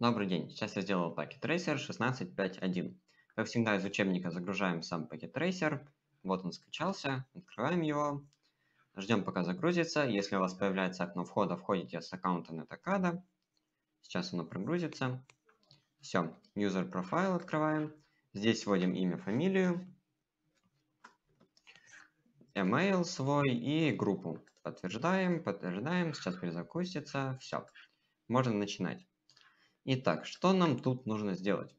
Добрый день, сейчас я сделал пакет трейсер 16.5.1. Как всегда из учебника загружаем сам пакет трейсер. Вот он скачался, открываем его, ждем пока загрузится. Если у вас появляется окно входа, входите с аккаунта Netacada. Сейчас оно прогрузится. Все, user profile открываем. Здесь вводим имя, фамилию, email свой и группу. Подтверждаем, подтверждаем, сейчас перезапустится, все. Можно начинать. Итак, что нам тут нужно сделать?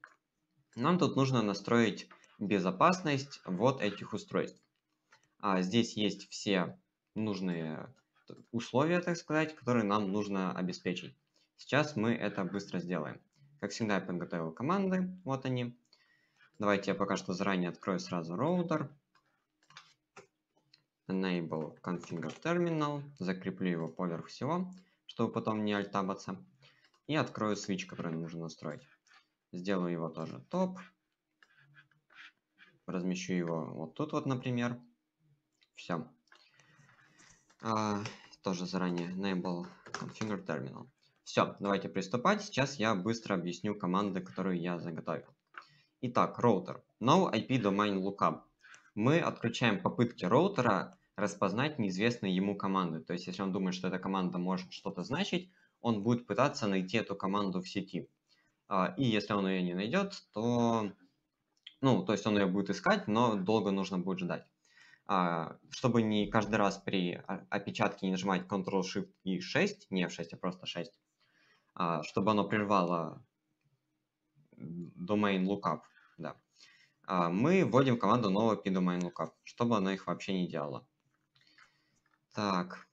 Нам тут нужно настроить безопасность вот этих устройств. А здесь есть все нужные э, условия, так сказать, которые нам нужно обеспечить. Сейчас мы это быстро сделаем. Как всегда, я подготовил команды. Вот они. Давайте я пока что заранее открою сразу роутер. Enable configure terminal. Закреплю его поверх всего, чтобы потом не альтабаться. И открою switch, который нужно настроить. Сделаю его тоже топ. Размещу его вот тут вот, например. Все. А, тоже заранее enable configure terminal. Все, давайте приступать. Сейчас я быстро объясню команды, которые я заготовил. Итак, роутер. No IP domain lookup. Мы отключаем попытки роутера распознать неизвестные ему команды. То есть, если он думает, что эта команда может что-то значить, он будет пытаться найти эту команду в сети. А, и если он ее не найдет, то, ну, то есть он ее будет искать, но долго нужно будет ждать. А, чтобы не каждый раз при опечатке не нажимать Ctrl-Shift и 6, не F6, а просто 6, а, чтобы оно прервало domain lookup, да. Мы вводим команду нового pdomain lookup, чтобы оно их вообще не делало. Так,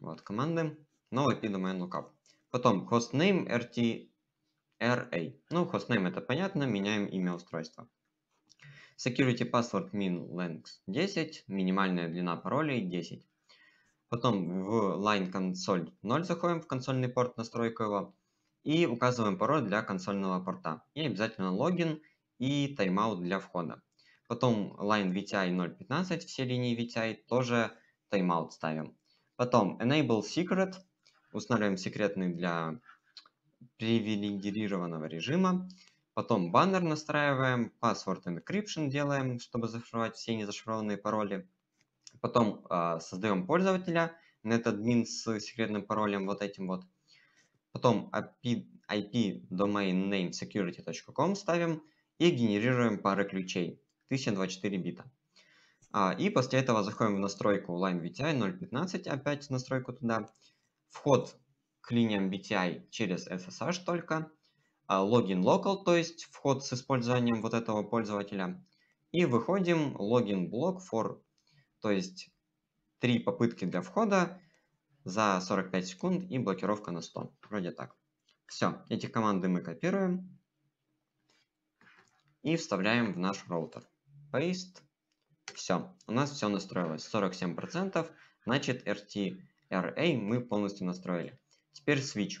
вот команды новый p-domain lookup. Потом hostname rt RA. Ну, hostname это понятно, меняем имя устройства. Security password min length 10, минимальная длина паролей 10. Потом в line console 0 заходим в консольный порт, настройка его. И указываем пароль для консольного порта. И обязательно логин и тайм-аут для входа. Потом line VTI 0.15, все линии VTI тоже тайм-аут ставим. Потом enable secret устанавливаем секретный для привилегированного режима, потом баннер настраиваем, password encryption делаем, чтобы зашифровать все незашифрованные пароли, потом э, создаем пользователя, netadmin с секретным паролем вот этим вот, потом IP, IP domain name security.com ставим и генерируем пары ключей 1024 бита. А, и после этого заходим в настройку line VTI 0.15, опять настройку туда, вход к линиям BTI через SSH только, а, логин local, то есть вход с использованием вот этого пользователя, и выходим логин блок for, то есть три попытки для входа за 45 секунд и блокировка на 100. Вроде так. Все, эти команды мы копируем и вставляем в наш роутер. Paste. Все, у нас все настроилось. 47%, значит RT RA мы полностью настроили. Теперь switch.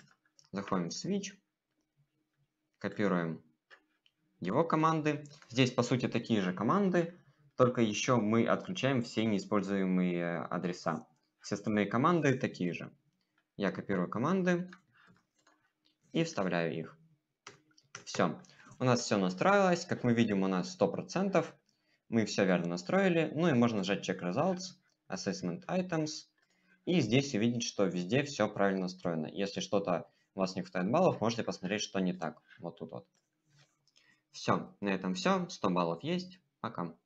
Заходим в switch, копируем его команды. Здесь, по сути, такие же команды, только еще мы отключаем все неиспользуемые э, адреса. Все остальные команды такие же. Я копирую команды и вставляю их. Все. У нас все настроилось. Как мы видим, у нас 100%. Мы все верно настроили. Ну и можно нажать Check Results, Assessment Items – и здесь увидеть, что везде все правильно настроено. Если что-то у вас не хватает баллов, можете посмотреть, что не так. Вот тут вот. Все, на этом все. 100 баллов есть. Пока.